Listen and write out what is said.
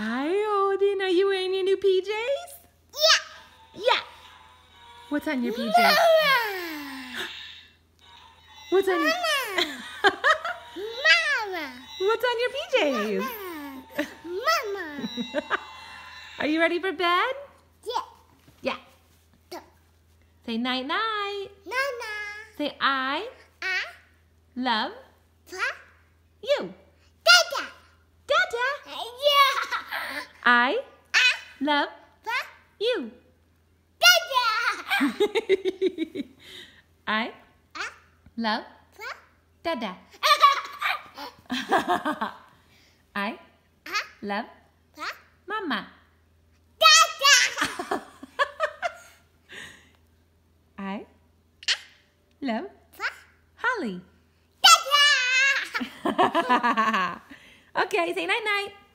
Hi, Odin. Are you wearing your new PJs? Yeah. Yeah. What's on your PJs? Mama. What's on your Mama. What's on your PJs? Mama. Mama. Are you ready for bed? Yeah. Yeah. Go. Say night night. Nana. Say I. I. Love. Love. You. I, I love, love you. Dada. I, I love, love Dada. I, I love huh? Mama. Dada. I love huh? Holly. Dada. okay, say night night.